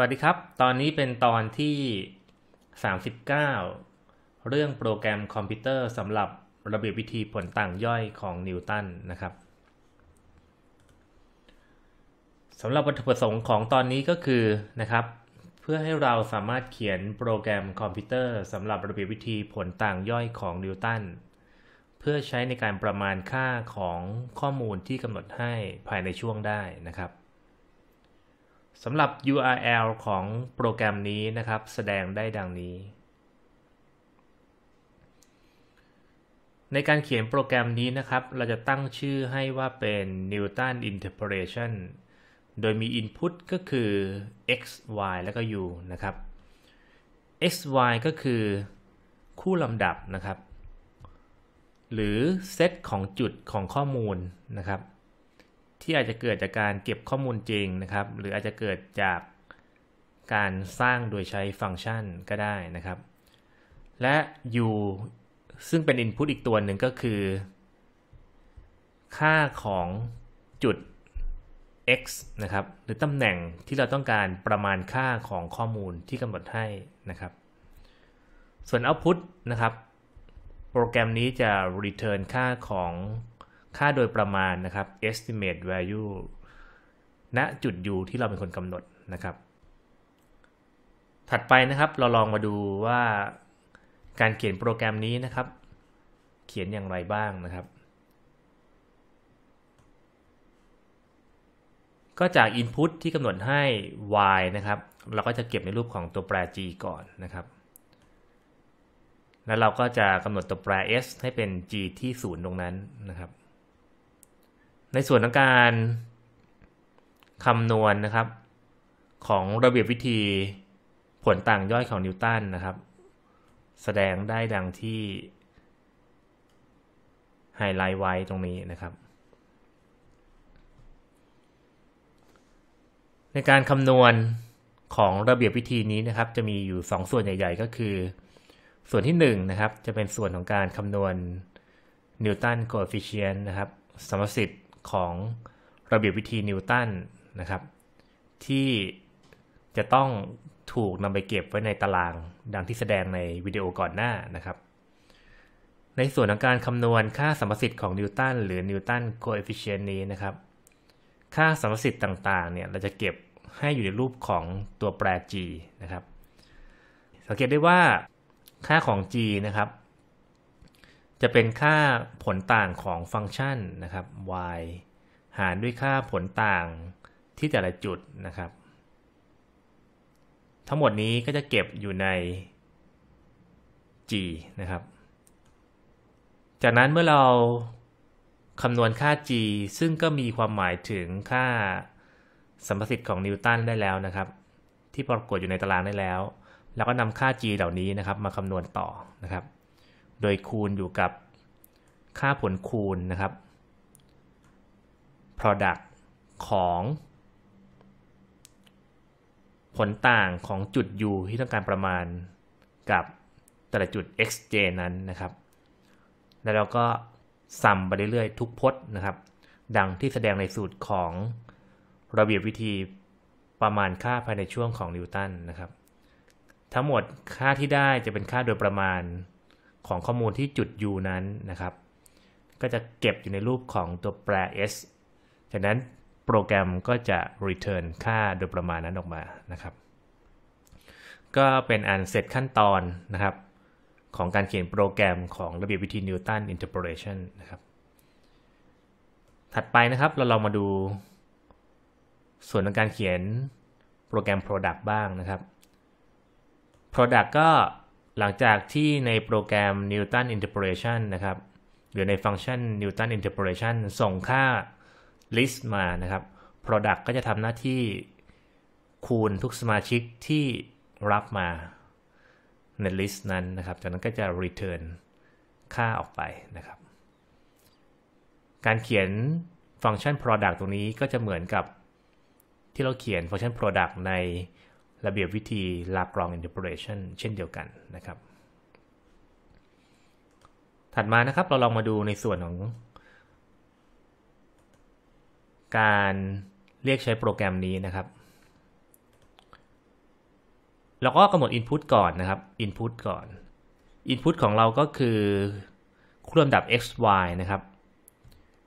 วัสดีครับ ตอนนี้เป็นตอนที่ 39 เรื่องโปรแกรมคอมพิวเตอร์สำหรับระเบียบวิธีผลต่างย่อยของนิวตันนะครับสำหรับวัตถุประสงค์ของตอนนี้ก็คือนะครับ เพื่อให้เราสามารถเขียนโปรแกรมคอมพิวเตอร์สำหรับระเบียบวิธีผลต่างย่อยของนิวตัน เพื่อใช้ในการประมาณค่าของข้อมูลที่กำหนดให้ภายในช่วงได้นะครับสำหรับ URL ของโปรแกรมนี้นะครับแสดงได้ดังนี้ ในการเขียนโปรแกรมนี้นะครับ เราจะตั้งชื่อให้ว่าเป็น Newton Interpolation โดยมี Input ก็คือ x y แล้วก็ u นะครับ x y ก็คือคู่ลำดับนะครับ หรือเซตของจุดของข้อมูลนะครับที่อาจจะเกิดจากการเก็บข้อมูลจริงนะครับหรืออาจจะเกิดจากการสร้างโดยใช้ฟังก์ชันก็ได้นะครับ และ u ซึ่งเป็น input อีกตัวหนึ่งก็คือ ค่าของจุด x นะครับหรือตำแหน่งที่เราต้องการประมาณค่าของข้อมูลที่กำหนดให้นะครับ ส่วน output นะครับโปรแกรมนี้จะ return ค่าของค่าโดยประมาณนะครับ estimate value ณนะจุด u ที่เราเป็นคนกำหนดนะครับ ถัดไปนะครับ เราลองมาดูว่าการเขียนโปรแกรมนี้นะครับ เขียนอย่างไรบ้างนะครับ ก็จาก input ที่กำหนดให้ y นะครับ เราก็จะเก็บในรูปของตัวแปร g ก่อนนะครับ แล้วเราก็จะกำหนดตัวแปร s ให้เป็น g ที่ 0 ตรงนั้นนะครับในส่วนของการคำนวณนนะครับ ของระเบียบวิธีผลต่างย่อยของนิวตันนะครับแสดงได้ดังที่ไฮไลท์ไว้ตรงนี้นะครับ ในการคำนวณของระเบียบวิธีนี้นะครับ จะมีอยู่ 2สส่วนใหญ่ ๆ ก็คือ ส่วนที่1นนะครับจะเป็นส่วนของการคำนวณนิวตันโคเอฟฟิเชนต์นะครับสมสิทธิ์ของระเบียบวิธีนิวตันนะครับ ที่จะต้องถูกนำไปเก็บไว้ในตารางดังที่แสดงในวิดีโอก่อนหน้านะครับ ในส่วนของการคำนวณค่าสมสิทธิ์ของนิวตันหรือนิวตันโคเอฟฟิเชนต์นี้นะครับ ค่าสมสิทธิ์ต่าง ๆเนี่ยเราจะเก็บให้อยู่ในรูปของตัวแปร g นะครับสังเกตได้ว่าค่าของ g นะครับจะเป็นค่าผลต่างของฟังก์ชันนะครับ y หารด้วยค่าผลต่างที่แต่ละจุดนะครับ ทั้งหมดนี้ก็จะเก็บอยู่ใน g นะครับ จากนั้นเมื่อเราคำนวณค่า g ซึ่งก็มีความหมายถึงค่าสัมประสิทธิ์ของนิวตัน ได้แล้วนะครับ ที่ปรากฏอยู่ในตารางได้แล้ว แล้วก็นำค่า g เหล่านี้นะครับมาคำนวณต่อนะครับโดยคูณอยู่กับค่าผลคูณนะครับ product ของ ผลต่างของจุด u ที่ต้องการประมาณกับแต่ละจุด xj นั้นนะครับ แล้วเราก็ซ้ำไปเรื่อยๆทุกพจน์นะครับ ดังที่แสดงในสูตรของระเบียบวิธีประมาณค่าภายในช่วงของนิวตันนะครับ ทั้งหมดค่าที่ได้จะเป็นค่าโดยประมาณของข้อมูลที่จุด u นั้นนะครับก็จะเก็บอยู่ในรูปของตัวแปร s จากนั้นโปรแกรมก็จะ return ค่าโดยประมาณนั้นออกมานะครับ ก็เป็นอันเสร็จขั้นตอนนะครับของการเขียนโปรแกรมของระเบียบวิธีนิวตันอินเทอร์โพเรชันนะครับถัดไปนะครับเราลองมาดู ส่วนของการเขียนโปรแกรม product บ้างนะครับ product ก็หลังจากที่ในโปรแกรม Newton Interpolation นะครับหรือในฟังก์ชัน Newton Interpolation ส่งค่า list มานะครับ product ก็จะทำหน้าที่คูณทุกสมาชิกที่รับมาใน list นั้นนะครับ จากนั้นก็จะ return ค่าออกไปนะครับการเขียนฟังก์ชัน product ตรงนี้ก็จะเหมือนกับที่เราเขียนฟังก์ชัน product ในระเบียบวิธีลากรอง interpolation เช่นเดียวกันนะครับ ถัดมานะครับเราลองมาดูในส่วนของการเรียกใช้โปรแกรมนี้นะครับ เราก็กำหนด Input ก่อนนะครับ Input ก่อน Input ของเราก็คือคู่ลำดับ x y นะครับ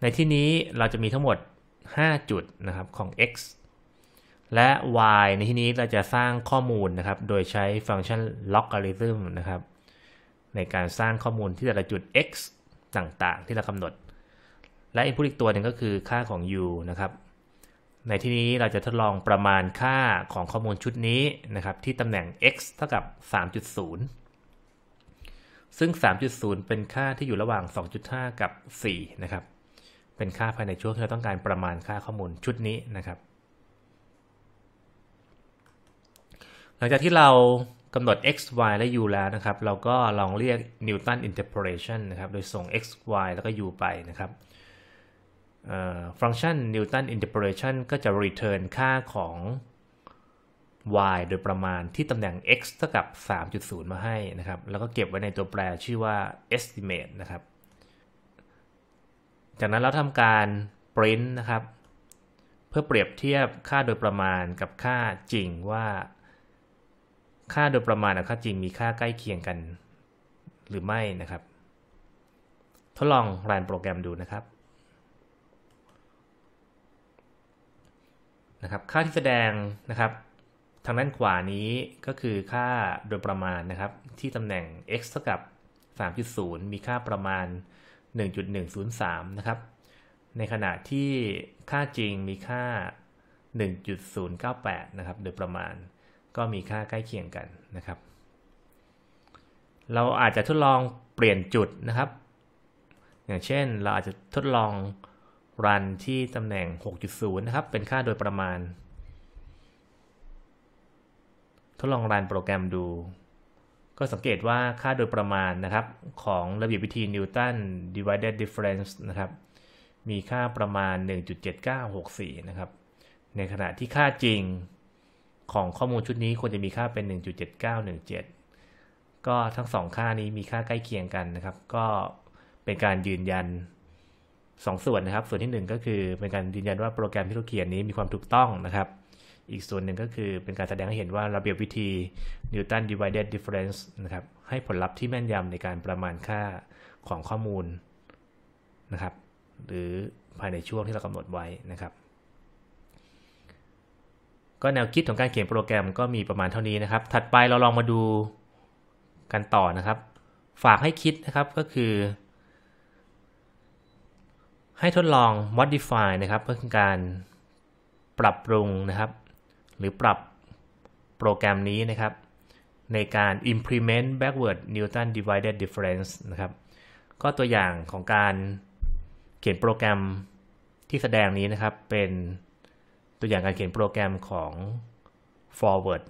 ในที่นี้เราจะมีทั้งหมด 5 จุดนะครับของ x และ y ในที่นี้เราจะสร้างข้อมูลนะครับ โดยใช้ฟังก์ชัน logarithm นะครับในการสร้างข้อมูลที่แต่ละจุด x ต่างๆ ที่เรากำหนด และ input อีกตัวหนึ่งก็คือค่าของ u นะครับ ในที่นี้เราจะทดลองประมาณค่าของข้อมูลชุดนี้นะครับที่ตำแหน่ง x เท่ากับ 3.0 ซึ่ง 3.0 เป็นค่าที่อยู่ระหว่าง 2.5 กับ4นะครับ เป็นค่าภายในช่วงที่เราต้องการประมาณค่าข้อมูลชุดนี้นะครับลังจากที่เรากำหนด x y และ u แล้วนะครับ เราก็ลองเรียก Newton interpolation นะครับ โดยส่ง x y แล้วก็ u ไปนะครับฟังก์ชัน Newton interpolation ก็จะ return ค่าของ y โดยประมาณที่ตำแหน่ง x เท่ากับ 3.0 มาให้นะครับ แล้วก็เก็บไว้ในตัวแปรชื่อว่า estimate นะครับ จากนั้นเราทำการ print นะครับ เพื่อเปรียบเทียบค่าโดยประมาณกับค่าจริงว่าค่าโดยประมาณกับค่าจริงมีค่าใกล้เคียงกันหรือไม่นะครับ ทดลองรันโปรแกรมดูนะครับนะครับค่าที่แสดงนะครับทางด้านขวานี้ก็คือค่าโดยประมาณนะครับที่ตำแหน่ง x เท่ากับ3.0 มีค่าประมาณ 1.103นะครับในขณะที่ค่าจริงมีค่า 1.098นะครับโดยประมาณก็มีค่าใกล้เคียงกันนะครับ เราอาจจะทดลองเปลี่ยนจุดนะครับ อย่างเช่นเราอาจจะทดลองรันที่ตำแหน่ง 6.0 นะครับ เป็นค่าโดยประมาณ ทดลองรันโปรแกรมดู ก็สังเกตว่าค่าโดยประมาณนะครับ ของระเบียบวิธีนิวตัน divided difference นะครับ มีค่าประมาณ 1.7964 นะครับ ในขณะที่ค่าจริงของข้อมูลชุดนี้ควรจะมีค่าเป็น 1.7917 ก็ทั้งสองค่านี้มีค่าใกล้เคียงกันนะครับ ก็เป็นการยืนยัน 2 ส่วนนะครับ ส่วนที่ 1 ก็คือเป็นการยืนยันว่าโปรแกรมที่เราเขียนนี้มีความถูกต้องนะครับ อีกส่วนหนึ่งก็คือเป็นการแสดงให้เห็นว่าระเบียบวิธี Newton divided difference นะครับให้ผลลัพธ์ที่แม่นยำในการประมาณค่าของข้อมูลนะครับหรือภายในช่วงที่เรากำหนดไว้นะครับก็แนวคิดของการเขียนโปรแกรมก็มีประมาณเท่านี้นะครับ ถัดไปเราลองมาดูกันต่อนะครับ ฝากให้คิดนะครับก็คือ ให้ทดลอง modify นะครับเพื่อการปรับปรุงนะครับ หรือปรับโปรแกรมนี้นะครับในการ implement backward Newton divided difference นะครับก็ตัวอย่างของการเขียนโปรแกรมที่แสดงนี้นะครับเป็นตัวอย่างการเขียนโปรแกรมของ forward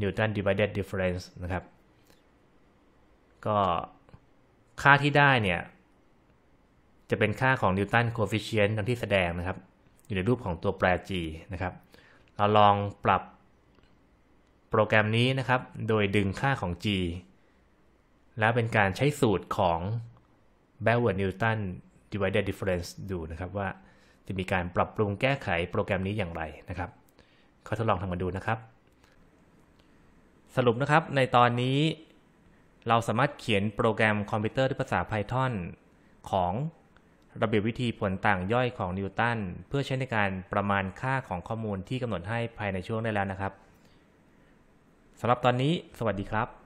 Newton divided difference นะครับ ก็ค่าที่ได้เนี่ยจะเป็นค่าของนิวตันโคฟิเชนต์ตาดังที่แสดงนะครับ อยู่ในรูปของตัวแปร g นะครับ เราลองปรับโปรแกรมนี้นะครับ โดยดึงค่าของ g แล้วเป็นการใช้สูตรของ backward Newton divided difference ดูนะครับว่าจะมีการปรับปรุงแก้ไขโปรแกรมนี้อย่างไรนะครับขอทดลองทำมาดูนะครับ สรุปนะครับในตอนนี้เราสามารถเขียนโปรแกรมคอมพิวเตอร์ด้วยภาษา Python ของระเบียบวิธีผลต่างย่อยของนิวตันเพื่อใช้ในการประมาณค่าของข้อมูลที่กำหนดให้ภายในช่วงได้แล้วนะครับสำหรับตอนนี้สวัสดีครับ